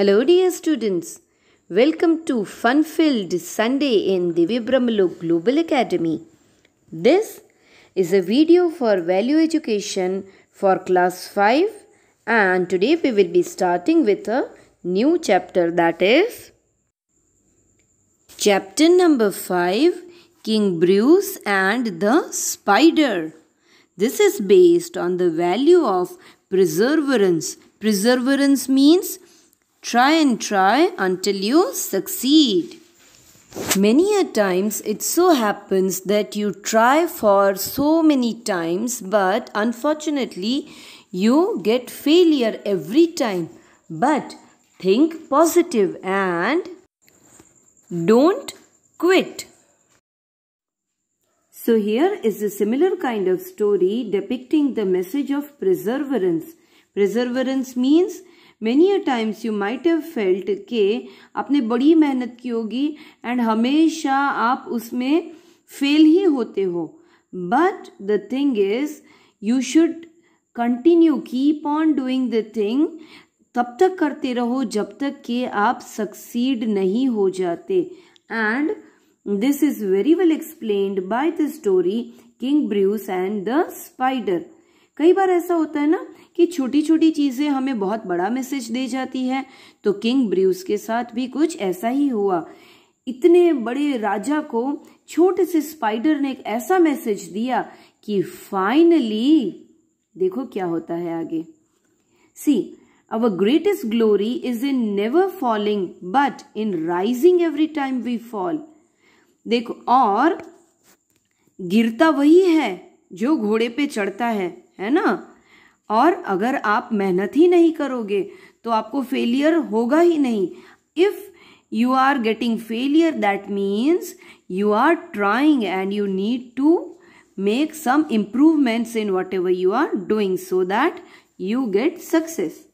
Hello, dear students. Welcome to Fun Filled Sunday in Divya Brahmalo Global Academy. This is a video for value education for class 5, and today we will be starting with a new chapter that is chapter number 5 King Bruce and the Spider. This is based on the value of perseverance. Perseverance means Try and try until you succeed. Many a times it so happens that you try for so many times, but unfortunately you get failure every time. But think positive and don't quit. So here is a similar kind of story depicting the message of perseverance. Perseverance means many a times you might have felt के आपने बड़ी मेहनत की होगी and हमेशा आप उसमें fail ही होते हो but the thing is you should continue keep on doing the thing तब तक करते रहो जब तक कि आप सक्सीड नहीं हो जाते and this is very well explained by the story king Bruce and the spider कई बार ऐसा होता है ना कि छोटी छोटी चीज़ें हमें बहुत बड़ा मैसेज दे जाती है तो किंग ब्रूस के साथ भी कुछ ऐसा ही हुआ इतने बड़े राजा को छोटे से स्पाइडर ने एक ऐसा मैसेज दिया कि फाइनली देखो क्या होता है आगे see our greatest glory is in never falling but in rising every time we fall देखो और गिरता वही है जो घोड़े पे चढ़ता है है ना और अगर आप मेहनत ही नहीं करोगे तो आपको फेलियर होगा ही नहीं if you are getting failure that means you are trying and you need to make some improvements in whatever you are doing so that you get success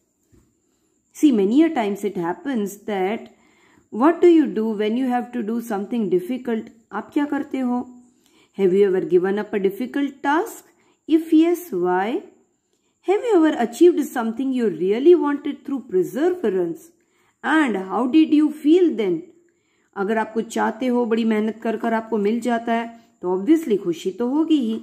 see many a times it happens that what do you do when you have to do something difficult आप क्या करते हो have you ever given up a difficult task If yes, why? Have you ever achieved something you really wanted through perseverance? And how did you feel then? अगर आप कुछ चाहते हो बड़ी मेहनत कर कर आपको मिल जाता है तो ऑब्वियसली खुशी तो होगी ही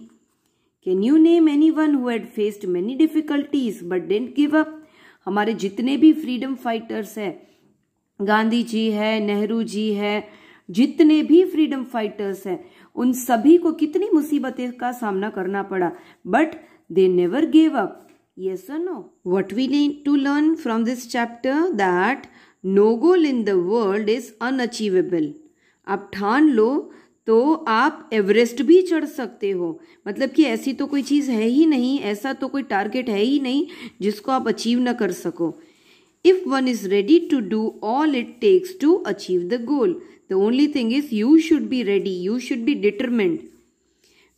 can you name any one who'd faced many difficulties but didn't give up हमारे जितने भी फ्रीडम फाइटर्स हैं गांधी जी है नेहरू जी है जितने भी फ्रीडम फाइटर्स हैं उन सभी को कितनी मुसीबतें का सामना करना पड़ा but they never gave up yes no what we need to learn from this chapter that no goal in the world is is आप ठान लो तो आप एवरेस्ट भी चढ़ सकते हो मतलब कि ऐसी तो कोई चीज़ है ही नहीं ऐसा तो कोई टारगेट है ही नहीं जिसको आप अचीव ना कर सको if one is ready to do all it takes to achieve the goal. The only thing is you should be ready, you should be determined.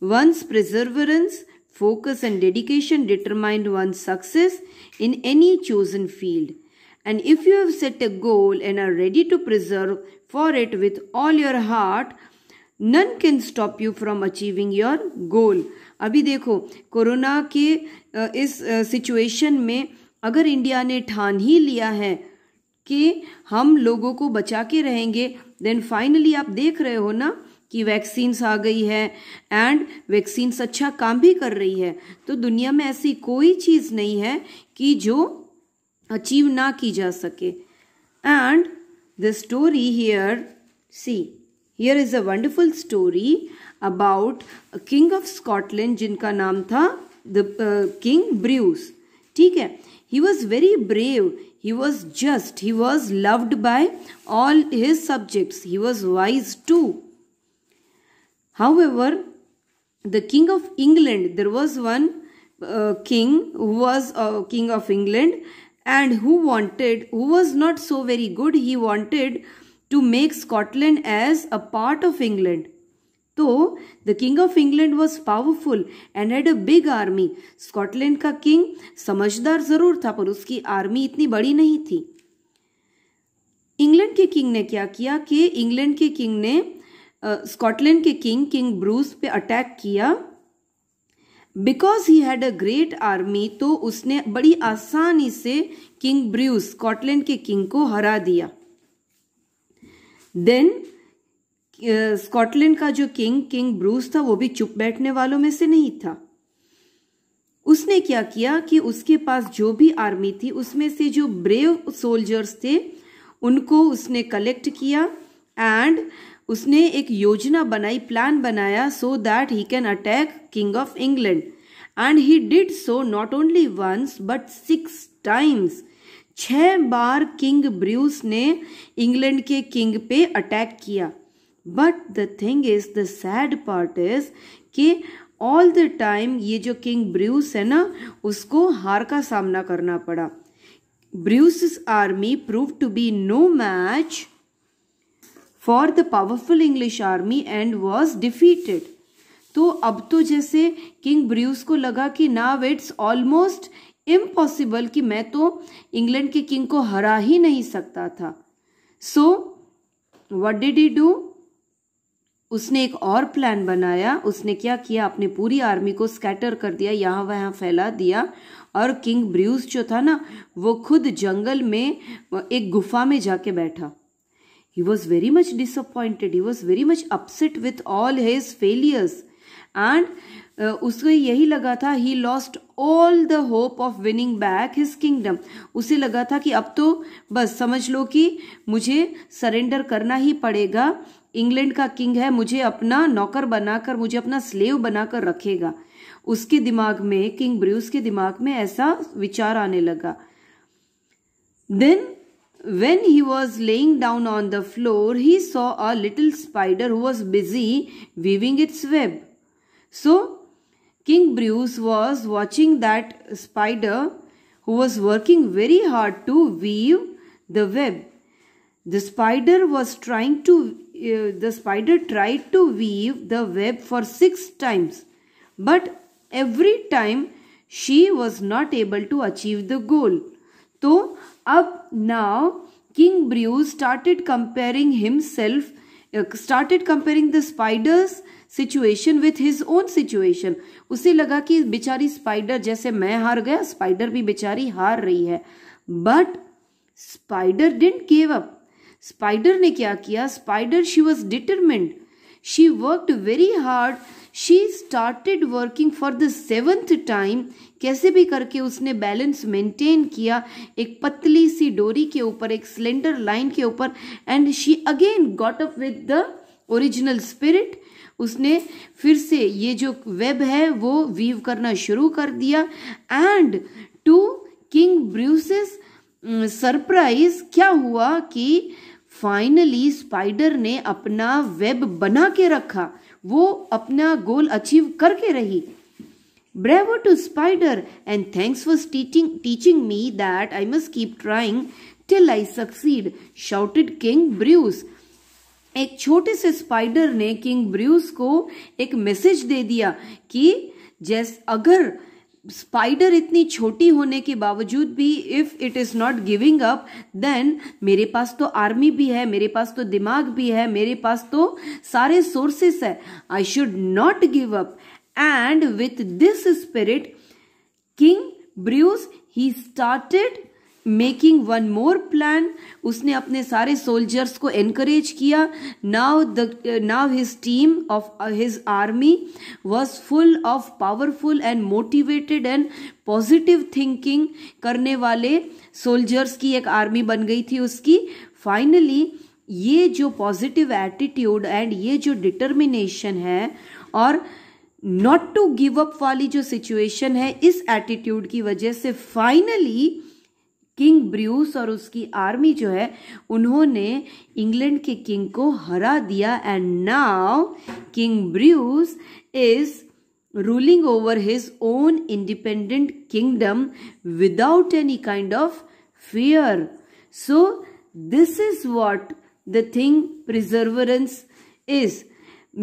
One's perseverance, focus, and dedication determine one's success in any chosen field. And if you have set a goal and are ready to preserve for it with all your heart, none can stop you from achieving your goal. अभी देखो corona के इस situation में अगर India ने ठान ही लिया है कि हम लोगों को बचा के रहेंगे देन फाइनली आप देख रहे हो ना कि वैक्सीन्स आ गई है एंड वैक्सीन्स अच्छा काम भी कर रही है तो दुनिया में ऐसी कोई चीज़ नहीं है कि जो अचीव ना की जा सके and the story here see here is a wonderful story about king of Scotland जिनका नाम था द किंग ब्रूस ठीक है He was very brave, he was just, he was loved by all his subjects, he was wise too. However, the king of England, there was one uh, king who was uh, king of England and who wanted, who was not so very good, he wanted to make Scotland as a part of England. तो the king of England was powerful and had a big army Scotland का king समझदार जरूर था पर उसकी army इतनी बड़ी नहीं थी इंग्लैंड के किंग ने क्या किया कि इंग्लैंड के किंग ने स्कॉटलैंड uh, के किंग किंग ब्रूस पे अटैक किया because he had a great army तो उसने बड़ी आसानी से किंग ब्रूस स्कॉटलैंड के किंग को हरा दिया देन स्कॉटलैंड का जो किंग किंग ब्रूस था वो भी चुप बैठने वालों में से नहीं था उसने क्या किया कि उसके पास जो भी आर्मी थी उसमें से जो ब्रेव सोल्जर्स थे उनको उसने कलेक्ट किया एंड उसने एक योजना बनाई प्लान बनाया so that he can attack king of England and he did so not only once but six times छह बार किंग ब्रूस ने इंग्लैंड के किंग पे अटैक किया but the thing is the sad part is कि all the time ये जो king Bruce है ना उसको हार का सामना करना पड़ा Bruce army prove to be no match for the powerful English army and was defeated तो अब तो जैसे किंग ब्रूस को लगा कि नाव इट्स ऑलमोस्ट इम्पॉसिबल कि मैं तो इंग्लैंड के किंग को हरा ही नहीं सकता था so what did you do उसने एक और प्लान बनाया उसने क्या किया अपने पूरी आर्मी को स्कैटर कर दिया यहाँ वहाँ फैला दिया और किंग ब्रूस जो था ना वो खुद जंगल में एक गुफा में जाके बैठा he was very much disappointed he was very much upset with all his failures and उसको यही लगा था he lost all the hope of winning back his kingdom उसे लगा था कि अब तो बस समझ लो कि मुझे सरेंडर करना ही पड़ेगा इंग्लैंड का किंग है मुझे अपना नौकर बनाकर मुझे अपना स्लेव बनाकर रखेगा उसके दिमाग में किंग ब्रूस के दिमाग में ऐसा विचार आने लगा then when he was lying down on the floor he saw a little spider who was busy weaving its web so king Bruce was watching that spider who was working very hard to weave the web the spider was trying to the spider tried to weave the web for six times, but every time she was not able to achieve the goal. So, up now, King Brew started comparing himself, started comparing the spider's situation with his own situation उसे लगा कि बेचारी spider जैसे मैं हार गया spider भी बेचारी हार रही है but spider didn't give up spider ने क्या किया spider she was determined she worked very hard she started working for the seventh time कैसे भी करके उसने बैलेंस मेंटेन किया एक पतली सी डोरी के ऊपर एक सिलेंडर लाइन के ऊपर and she again got up with the original spirit उसने फिर से ये जो वेब है वो वीव करना शुरू कर दिया and to king Bruce's surprise क्या हुआ कि फाइनली स्पाइडर ने अपना वेब बना के रखा वो अपना गोल अचीव करके रही bravo to spider and thanks for teaching teaching me that I must keep trying till I succeed shouted king Bruce एक छोटे से स्पाइडर ने किंग ब्रूस को एक मैसेज दे दिया कि जैस अगर स्पाइडर इतनी छोटी होने के बावजूद भी if it is not giving up then मेरे पास तो आर्मी भी है मेरे पास तो दिमाग भी है मेरे पास तो सारे सोर्सेस है I should not give up and with this spirit king Bruce he started making one more plan उसने अपने सारे सोल्जर्स को एनकरेज किया now the now his team of his army was full of powerful and motivated and positive thinking करने वाले soldiers की एक army बन गई थी उसकी फाइनली ये जो पॉजिटिव एटीट्यूड एंड ये जो डिटर्मिनेशन है और नॉट टू गिव अप वाली जो सिचुएशन है इस एटीट्यूड की वजह से फाइनली किंग ब्रियूस और उसकी आर्मी जो है उन्होंने इंग्लैंड के किंग को हरा दिया and now king Bruce is ruling over his own independent kingdom without any kind of fear so this is what the thing perseverance is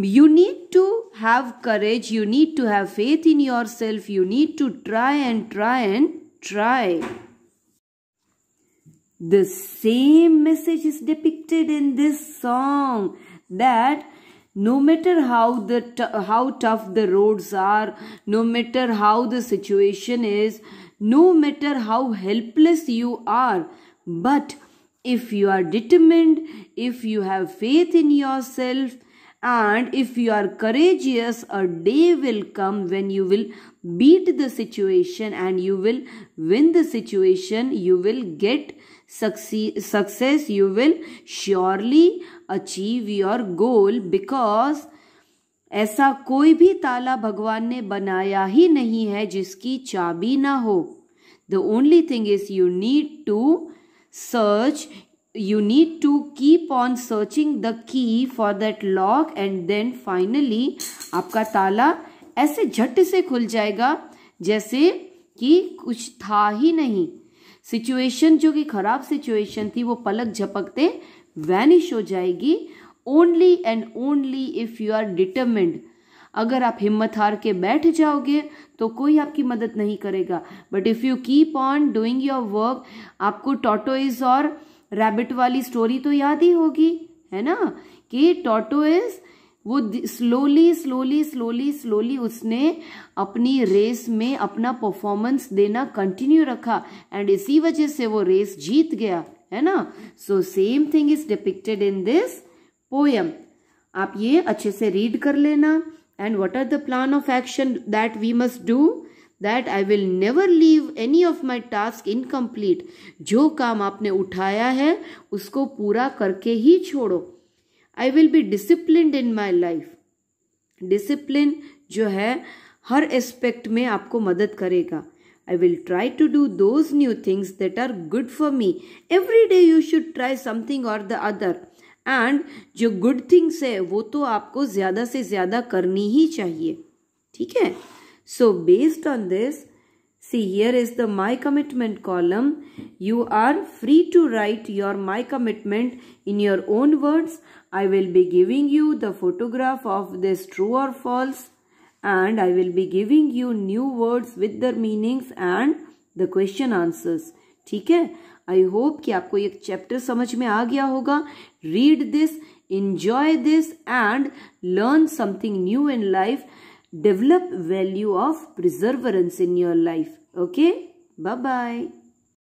you need to have courage you need to have faith in yourself you need to try and try and try The same message is depicted in this song that no matter how the how tough the roads are, no matter how the situation is, no matter how helpless you are, but if you are determined, if you have faith in yourself, And if you are courageous, a day will come when you will beat the situation and you will win the situation. You will get success. You will surely achieve your goal because ऐसा कोई भी ताला भगवान ने बनाया ही नहीं है जिसकी चाबी ना हो the only thing is you need to search you need to keep on searching the key for that lock and then finally आपका ताला ऐसे झट से खुल जाएगा जैसे कि कुछ था ही नहीं सिचुएशन जो कि खराब सिचुएशन थी वो पलक झपकते वैनिश हो जाएगी only and only if you are determined अगर आप हिम्मत हार के बैठ जाओगे तो कोई आपकी मदद नहीं करेगा but if you keep on doing your work आपको टोटोइज और रैबिट वाली स्टोरी तो याद ही होगी है ना कि टोटो इज वो स्लोली स्लोली स्लोली स्लोली उसने अपनी रेस में अपना परफॉर्मेंस देना कंटिन्यू रखा एंड इसी वजह से वो रेस जीत गया है ना so same thing is depicted in this poem आप ये अच्छे से रीड कर लेना and what are the plan of action that we must do that I will never leave any of my task incomplete जो काम आपने उठाया है उसको पूरा करके ही छोड़ो I will be discipline in my life discipline जो है हर एस्पेक्ट में आपको मदद करेगा I will try to do those new things that are good for me. Every day you should try something or the other. And जो good things है वो तो आपको ज़्यादा से ज़्यादा करनी ही चाहिए ठीक है So based on this, see here is the my commitment column. You are free to write your my commitment in your own words. I will be giving you the photograph of this true or false and I will be giving you new words with their meanings and the question answers. ठीक है hope hope कि आपको ये chapter समझ में आ गया होगा Read this, enjoy this and learn something new in life develop value of perseverance in your life okay bye bye